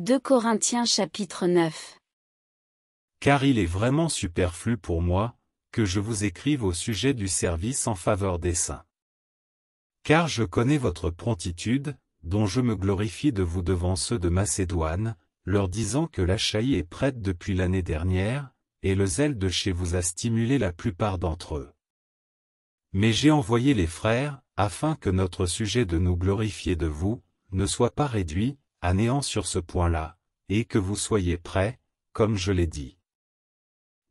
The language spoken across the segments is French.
2 Corinthiens chapitre 9 Car il est vraiment superflu pour moi, que je vous écrive au sujet du service en faveur des saints. Car je connais votre promptitude, dont je me glorifie de vous devant ceux de Macédoine, leur disant que la est prête depuis l'année dernière, et le zèle de chez vous a stimulé la plupart d'entre eux. Mais j'ai envoyé les frères, afin que notre sujet de nous glorifier de vous, ne soit pas réduit, à néant sur ce point-là, et que vous soyez prêts, comme je l'ai dit.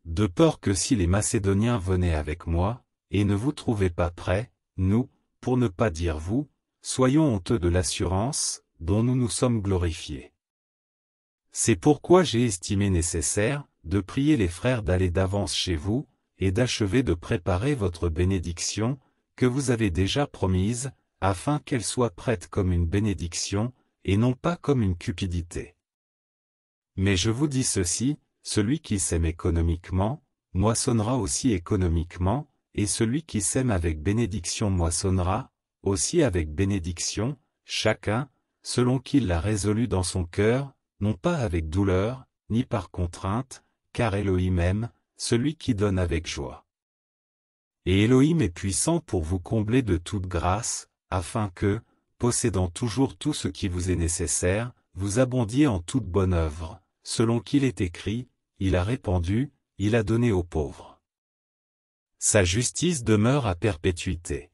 De peur que si les Macédoniens venaient avec moi, et ne vous trouvaient pas prêts, nous, pour ne pas dire vous, soyons honteux de l'assurance, dont nous nous sommes glorifiés. C'est pourquoi j'ai estimé nécessaire, de prier les frères d'aller d'avance chez vous, et d'achever de préparer votre bénédiction, que vous avez déjà promise, afin qu'elle soit prête comme une bénédiction, et non pas comme une cupidité. Mais je vous dis ceci, celui qui sème économiquement, moissonnera aussi économiquement, et celui qui sème avec bénédiction moissonnera, aussi avec bénédiction, chacun, selon qu'il l'a résolu dans son cœur, non pas avec douleur, ni par contrainte, car Elohim aime, celui qui donne avec joie. Et Elohim est puissant pour vous combler de toute grâce, afin que, possédant toujours tout ce qui vous est nécessaire, vous abondiez en toute bonne œuvre, selon qu'il est écrit, il a répandu, il a donné aux pauvres. Sa justice demeure à perpétuité.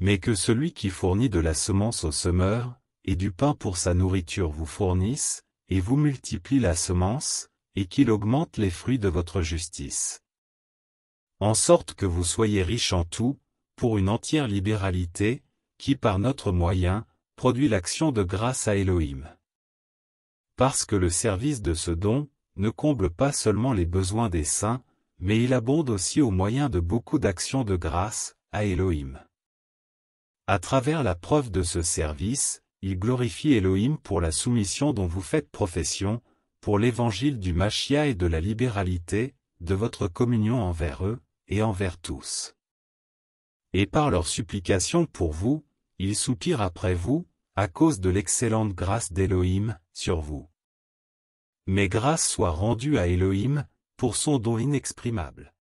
Mais que celui qui fournit de la semence au semeur, et du pain pour sa nourriture vous fournisse, et vous multiplie la semence, et qu'il augmente les fruits de votre justice. En sorte que vous soyez riche en tout, pour une entière libéralité, qui par notre moyen, produit l'action de grâce à Elohim. Parce que le service de ce don, ne comble pas seulement les besoins des saints, mais il abonde aussi au moyen de beaucoup d'actions de grâce, à Elohim. À travers la preuve de ce service, il glorifie Elohim pour la soumission dont vous faites profession, pour l'évangile du Machia et de la libéralité, de votre communion envers eux, et envers tous et par leur supplication pour vous, ils soupirent après vous, à cause de l'excellente grâce d'Élohim, sur vous. Mais grâce soit rendue à Elohim, pour son don inexprimable.